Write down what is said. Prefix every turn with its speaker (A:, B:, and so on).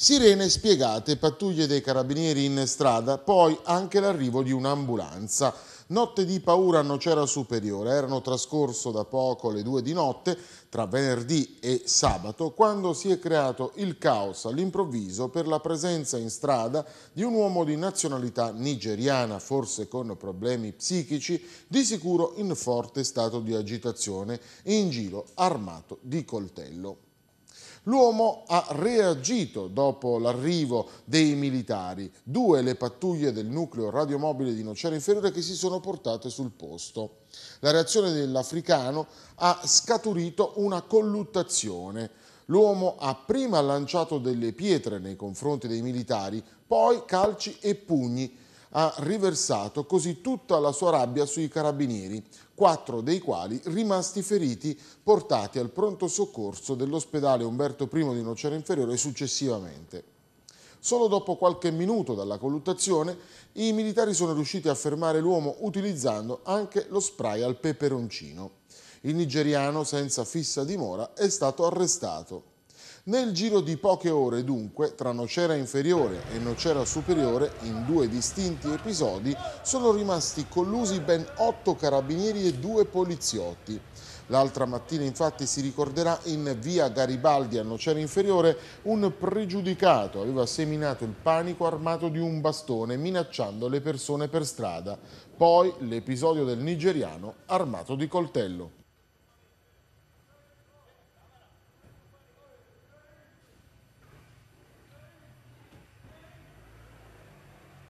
A: Sirene spiegate, pattuglie dei carabinieri in strada, poi anche l'arrivo di un'ambulanza. Notte di paura a Nocera Superiore, erano trascorso da poco le due di notte, tra venerdì e sabato, quando si è creato il caos all'improvviso per la presenza in strada di un uomo di nazionalità nigeriana, forse con problemi psichici, di sicuro in forte stato di agitazione e in giro armato di coltello. L'uomo ha reagito dopo l'arrivo dei militari, due le pattuglie del nucleo radiomobile di Nocera Inferiore che si sono portate sul posto. La reazione dell'africano ha scaturito una colluttazione. L'uomo ha prima lanciato delle pietre nei confronti dei militari, poi calci e pugni ha riversato così tutta la sua rabbia sui carabinieri, quattro dei quali rimasti feriti portati al pronto soccorso dell'ospedale Umberto I di Nocera Inferiore successivamente. Solo dopo qualche minuto dalla colluttazione i militari sono riusciti a fermare l'uomo utilizzando anche lo spray al peperoncino. Il nigeriano, senza fissa dimora, è stato arrestato. Nel giro di poche ore, dunque, tra nocera inferiore e nocera superiore, in due distinti episodi, sono rimasti collusi ben otto carabinieri e due poliziotti. L'altra mattina infatti si ricorderà in via Garibaldi a Nocera Inferiore un pregiudicato aveva seminato il panico armato di un bastone minacciando le persone per strada. Poi l'episodio del nigeriano armato di coltello.